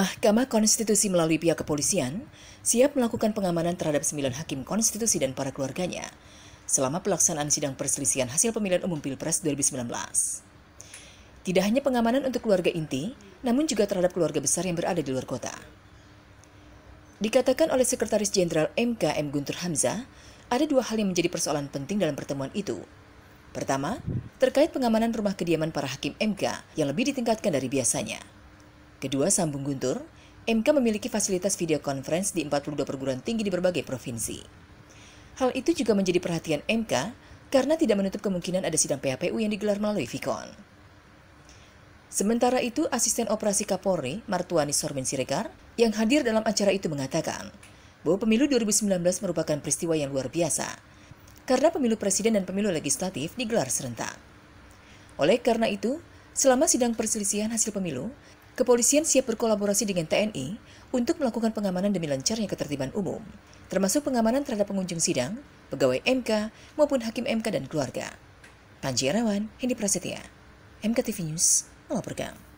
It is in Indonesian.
Mahkamah Konstitusi melalui pihak kepolisian siap melakukan pengamanan terhadap sembilan hakim konstitusi dan para keluarganya selama pelaksanaan sidang perselisihan hasil pemilihan umum Pilpres 2019. Tidak hanya pengamanan untuk keluarga inti, namun juga terhadap keluarga besar yang berada di luar kota. Dikatakan oleh Sekretaris Jenderal MK M. Guntur Hamzah, ada dua hal yang menjadi persoalan penting dalam pertemuan itu. Pertama, terkait pengamanan rumah kediaman para hakim MK yang lebih ditingkatkan dari biasanya. Kedua, sambung guntur, MK memiliki fasilitas video conference di 42 perguruan tinggi di berbagai provinsi. Hal itu juga menjadi perhatian MK karena tidak menutup kemungkinan ada sidang PHPU yang digelar melalui Vicon. Sementara itu, Asisten Operasi Kapolri, Martuani Sormin Siregar, yang hadir dalam acara itu mengatakan bahwa pemilu 2019 merupakan peristiwa yang luar biasa, karena pemilu presiden dan pemilu legislatif digelar serentak. Oleh karena itu, selama sidang perselisihan hasil pemilu, Kepolisian siap berkolaborasi dengan TNI untuk melakukan pengamanan demi lancarnya ketertiban umum, termasuk pengamanan terhadap pengunjung sidang, pegawai MK, maupun hakim MK dan keluarga. Panji Arawan, Hendi Prasetya, MKTV News, melaporkan.